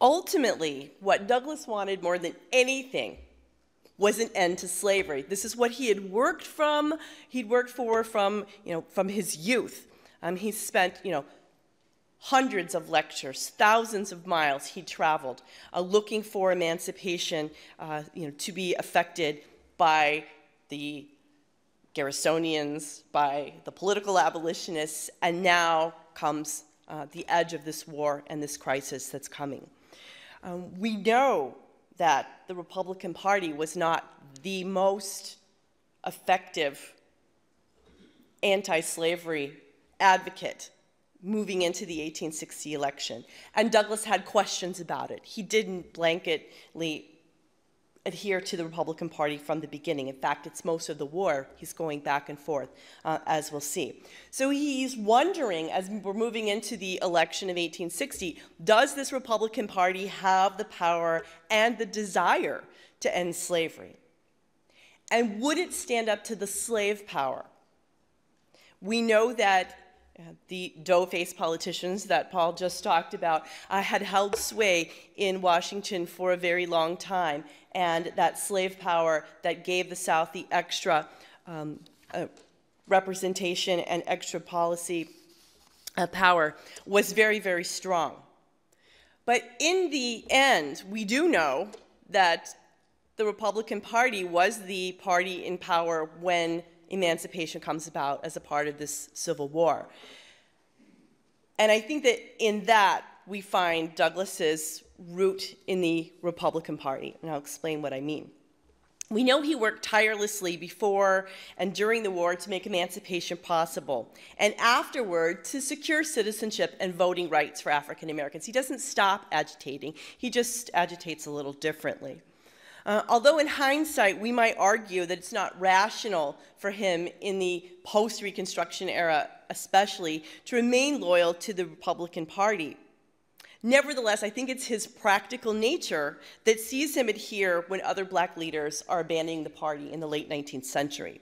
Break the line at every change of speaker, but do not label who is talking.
Ultimately, what Douglas wanted more than anything was an end to slavery. This is what he had worked from, he'd worked for from, you know, from his youth. Um, he spent, you know, hundreds of lectures, thousands of miles he traveled, uh, looking for emancipation, uh, you know, to be affected by the Garrisonians, by the political abolitionists, and now comes uh, the edge of this war and this crisis that's coming. Um, we know that the Republican Party was not the most effective anti slavery advocate moving into the 1860 election. And Douglas had questions about it. He didn't blanketly adhere to the Republican Party from the beginning. In fact, it's most of the war he's going back and forth, uh, as we'll see. So he's wondering, as we're moving into the election of 1860, does this Republican Party have the power and the desire to end slavery? And would it stand up to the slave power? We know that the dough-faced politicians that Paul just talked about uh, had held sway in Washington for a very long time, and that slave power that gave the South the extra um, uh, representation and extra policy uh, power was very, very strong. But in the end, we do know that the Republican Party was the party in power when emancipation comes about as a part of this Civil War. And I think that in that, we find Douglas's root in the Republican Party, and I'll explain what I mean. We know he worked tirelessly before and during the war to make emancipation possible, and afterward to secure citizenship and voting rights for African Americans. He doesn't stop agitating, he just agitates a little differently. Uh, although in hindsight, we might argue that it's not rational for him in the post-Reconstruction era, especially, to remain loyal to the Republican Party. Nevertheless, I think it's his practical nature that sees him adhere when other black leaders are abandoning the party in the late 19th century.